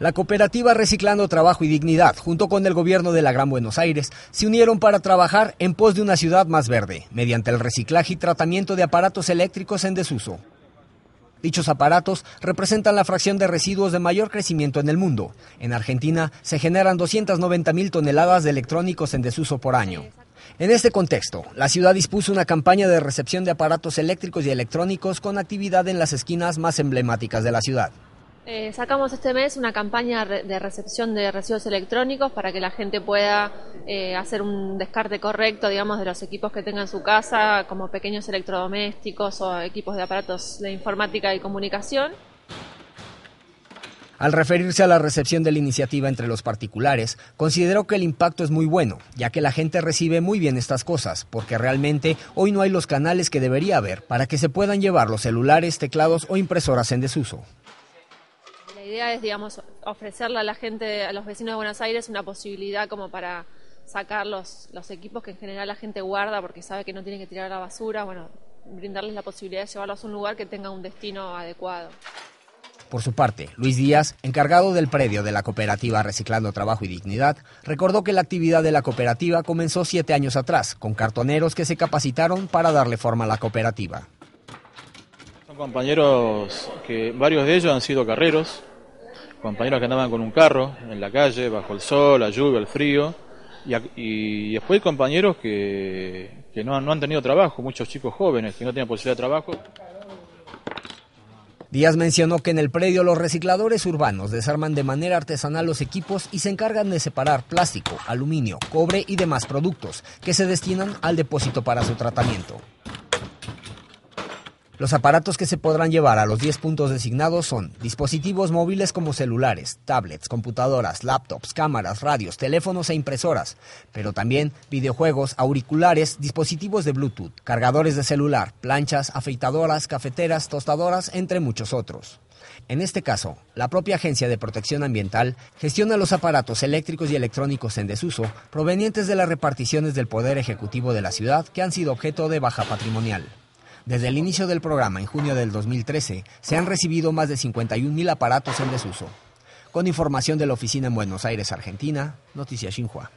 La cooperativa Reciclando Trabajo y Dignidad, junto con el gobierno de la Gran Buenos Aires, se unieron para trabajar en pos de una ciudad más verde, mediante el reciclaje y tratamiento de aparatos eléctricos en desuso. Dichos aparatos representan la fracción de residuos de mayor crecimiento en el mundo. En Argentina se generan 290 mil toneladas de electrónicos en desuso por año. En este contexto, la ciudad dispuso una campaña de recepción de aparatos eléctricos y electrónicos con actividad en las esquinas más emblemáticas de la ciudad. Eh, sacamos este mes una campaña de recepción de residuos electrónicos para que la gente pueda eh, hacer un descarte correcto, digamos, de los equipos que tenga en su casa, como pequeños electrodomésticos o equipos de aparatos de informática y comunicación. Al referirse a la recepción de la iniciativa entre los particulares, consideró que el impacto es muy bueno, ya que la gente recibe muy bien estas cosas, porque realmente hoy no hay los canales que debería haber para que se puedan llevar los celulares, teclados o impresoras en desuso. La idea es, digamos, ofrecerle a la gente, a los vecinos de Buenos Aires, una posibilidad como para sacar los, los equipos que en general la gente guarda porque sabe que no tienen que tirar a la basura, bueno, brindarles la posibilidad de llevarlos a un lugar que tenga un destino adecuado. Por su parte, Luis Díaz, encargado del predio de la cooperativa Reciclando Trabajo y Dignidad, recordó que la actividad de la cooperativa comenzó siete años atrás, con cartoneros que se capacitaron para darle forma a la cooperativa. Son compañeros que varios de ellos han sido carreros, compañeros que andaban con un carro en la calle, bajo el sol, la lluvia, el frío, y, después compañeros que, no, no han tenido trabajo, muchos chicos jóvenes que no tienen posibilidad de trabajo. Díaz mencionó que en el predio los recicladores urbanos desarman de manera artesanal los equipos y se encargan de separar plástico, aluminio, cobre y demás productos que se destinan al depósito para su tratamiento. Los aparatos que se podrán llevar a los 10 puntos designados son dispositivos móviles como celulares, tablets, computadoras, laptops, cámaras, radios, teléfonos e impresoras, pero también videojuegos, auriculares, dispositivos de Bluetooth, cargadores de celular, planchas, afeitadoras, cafeteras, tostadoras, entre muchos otros. En este caso, la propia Agencia de Protección Ambiental gestiona los aparatos eléctricos y electrónicos en desuso provenientes de las reparticiones del Poder Ejecutivo de la ciudad que han sido objeto de baja patrimonial. Desde el inicio del programa, en junio del 2013, se han recibido más de 51.000 aparatos en desuso. Con información de la oficina en Buenos Aires, Argentina, Noticias Xinhua.